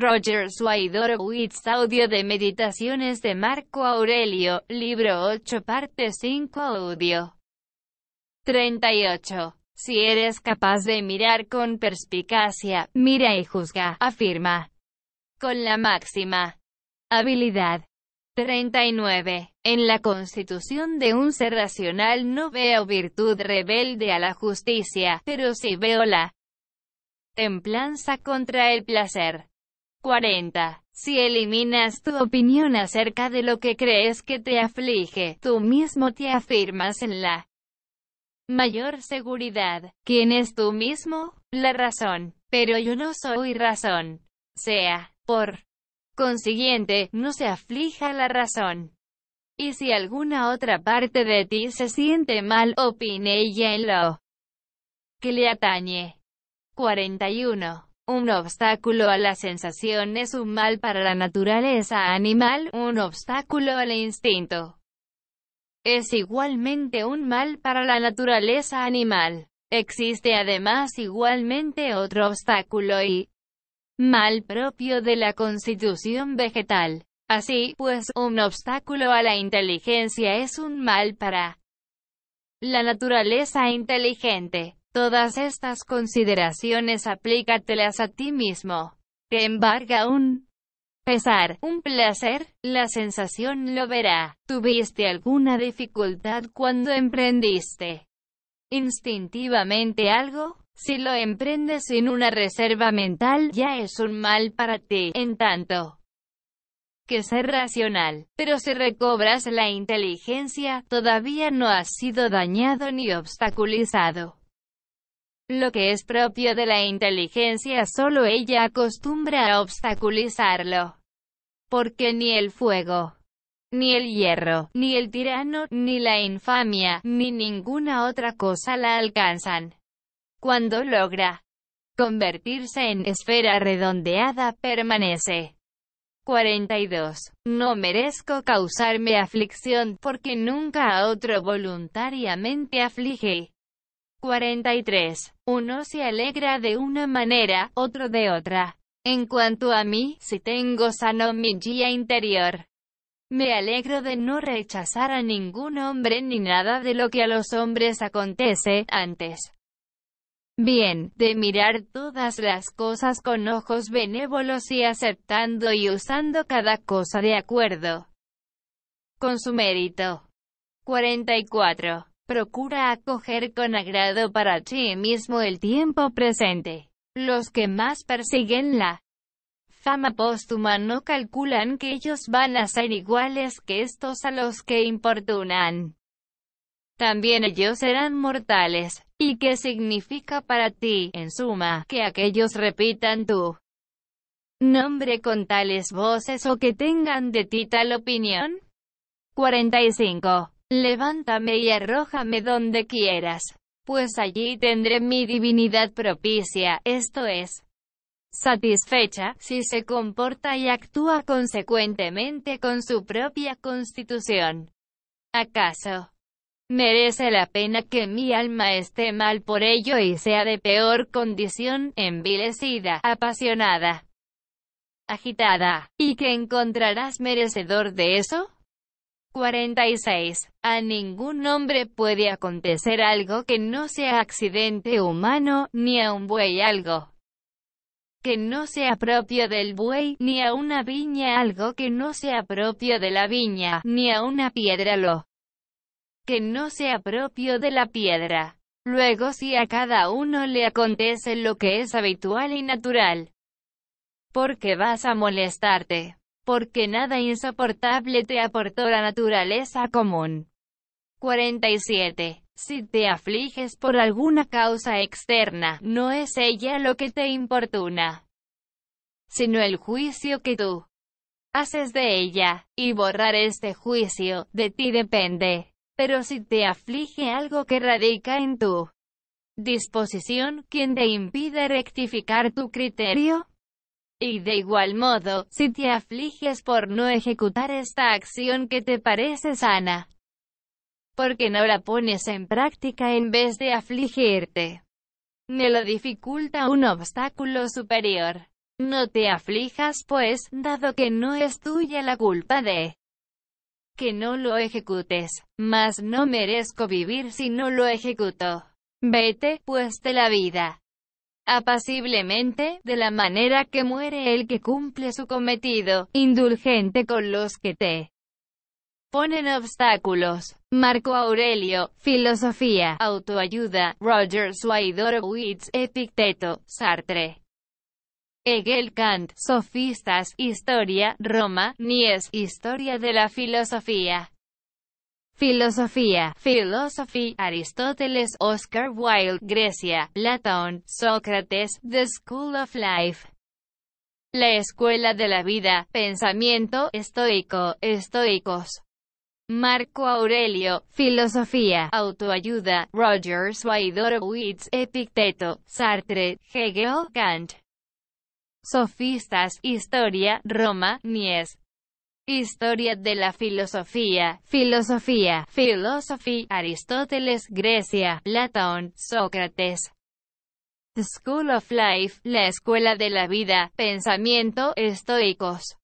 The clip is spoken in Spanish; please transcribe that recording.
Roger Witz Audio de Meditaciones de Marco Aurelio, libro 8 parte 5 audio 38. Si eres capaz de mirar con perspicacia, mira y juzga, afirma. Con la máxima habilidad. 39. En la constitución de un ser racional no veo virtud rebelde a la justicia, pero sí veo la templanza contra el placer. 40. Si eliminas tu opinión acerca de lo que crees que te aflige, tú mismo te afirmas en la mayor seguridad. ¿Quién es tú mismo? La razón. Pero yo no soy razón. Sea, por consiguiente, no se aflija la razón. Y si alguna otra parte de ti se siente mal, opine y en que le atañe. 41. Un obstáculo a la sensación es un mal para la naturaleza animal, un obstáculo al instinto. Es igualmente un mal para la naturaleza animal. Existe además igualmente otro obstáculo y mal propio de la constitución vegetal. Así pues, un obstáculo a la inteligencia es un mal para la naturaleza inteligente. Todas estas consideraciones aplícatelas a ti mismo. Te embarga un pesar, un placer, la sensación lo verá. ¿Tuviste alguna dificultad cuando emprendiste instintivamente algo? Si lo emprendes sin una reserva mental, ya es un mal para ti, en tanto que ser racional. Pero si recobras la inteligencia, todavía no has sido dañado ni obstaculizado lo que es propio de la inteligencia solo ella acostumbra a obstaculizarlo. Porque ni el fuego, ni el hierro, ni el tirano, ni la infamia, ni ninguna otra cosa la alcanzan. Cuando logra convertirse en esfera redondeada, permanece. 42. No merezco causarme aflicción, porque nunca a otro voluntariamente aflige. 43. Uno se alegra de una manera, otro de otra. En cuanto a mí, si tengo sano mi guía interior, me alegro de no rechazar a ningún hombre ni nada de lo que a los hombres acontece antes. Bien, de mirar todas las cosas con ojos benévolos y aceptando y usando cada cosa de acuerdo con su mérito. 44 procura acoger con agrado para ti mismo el tiempo presente. Los que más persiguen la fama póstuma no calculan que ellos van a ser iguales que estos a los que importunan. También ellos serán mortales, y qué significa para ti, en suma, que aquellos repitan tu nombre con tales voces o que tengan de ti tal opinión. 45. Levántame y arrójame donde quieras, pues allí tendré mi divinidad propicia, esto es, satisfecha, si se comporta y actúa consecuentemente con su propia constitución. ¿Acaso? Merece la pena que mi alma esté mal por ello y sea de peor condición, envilecida, apasionada, agitada, y que encontrarás merecedor de eso? 46. A ningún hombre puede acontecer algo que no sea accidente humano, ni a un buey algo que no sea propio del buey, ni a una viña algo que no sea propio de la viña, ni a una piedra lo que no sea propio de la piedra. Luego si a cada uno le acontece lo que es habitual y natural, porque vas a molestarte? porque nada insoportable te aportó la naturaleza común. 47. Si te afliges por alguna causa externa, no es ella lo que te importuna, sino el juicio que tú haces de ella, y borrar este juicio, de ti depende. Pero si te aflige algo que radica en tu disposición, ¿quién te impide rectificar tu criterio? Y de igual modo, si te afliges por no ejecutar esta acción que te parece sana, porque no la pones en práctica en vez de afligirte, me lo dificulta un obstáculo superior. No te aflijas pues, dado que no es tuya la culpa de que no lo ejecutes, mas no merezco vivir si no lo ejecuto. Vete, pues, de la vida apaciblemente, de la manera que muere el que cumple su cometido, indulgente con los que te ponen obstáculos. Marco Aurelio, Filosofía, Autoayuda, Roger Swidorowitz, Epicteto, Sartre. Hegel Kant, Sofistas, Historia, Roma, Nies, Historia de la Filosofía. Filosofía, Philosophy, Aristóteles, Oscar Wilde, Grecia, Platón, Sócrates, The School of Life. La escuela de la vida, pensamiento estoico, estoicos. Marco Aurelio, Filosofía, Autoayuda, Rogers Witz, Epicteto, Sartre, Hegel, Kant. Sofistas, Historia, Roma, Nies, Historia de la filosofía, filosofía, filosofía, Aristóteles, Grecia, Platón, Sócrates. School of Life, la escuela de la vida, pensamiento, estoicos.